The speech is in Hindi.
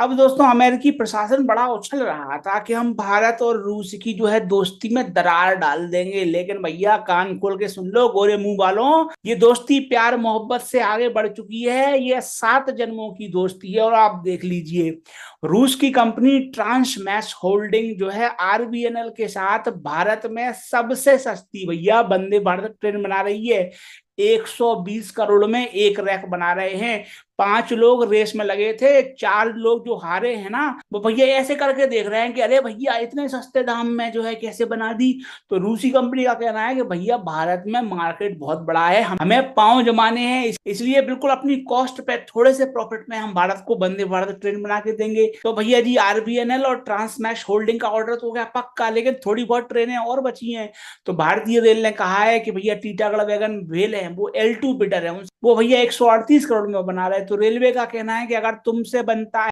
अब दोस्तों अमेरिकी प्रशासन बड़ा उछल रहा था कि हम भारत और रूस की जो है दोस्ती में दरार डाल देंगे लेकिन भैया कान खोल के सुन लो गोरे मुंह वालों ये दोस्ती प्यार मोहब्बत से आगे बढ़ चुकी है ये सात जन्मों की दोस्ती है और आप देख लीजिए रूस की कंपनी ट्रांसमैश होल्डिंग जो है आरबीएनएल के साथ भारत में सबसे सस्ती भैया वंदे भारत ट्रेन बना रही है 120 करोड़ में एक रैक बना रहे हैं पांच लोग रेस में लगे थे चार लोग जो हारे हैं ना वो भैया ऐसे करके देख रहे हैं कि अरे भैया इतने सस्ते दाम में जो है कैसे बना दी तो रूसी कंपनी का कहना है कि भैया भारत में मार्केट बहुत बड़ा है हमें पाँव जमाने हैं इसलिए बिल्कुल अपनी कॉस्ट पे थोड़े से प्रॉफिट में हम भारत को वंदे भारत ट्रेन बना के देंगे तो भैया जी आरबीएनएल और ट्रांसमैश होल्डिंग का ऑर्डर तो हो गया पक्का लेकिन थोड़ी बहुत ट्रेनें और बची हैं तो भारतीय रेल ने कहा है कि भैया टीटागढ़ वैगन वेल है वो एल टू बिटर है वो भैया एक करोड़ में बना रहे तो रेलवे का कहना है कि अगर तुमसे बनता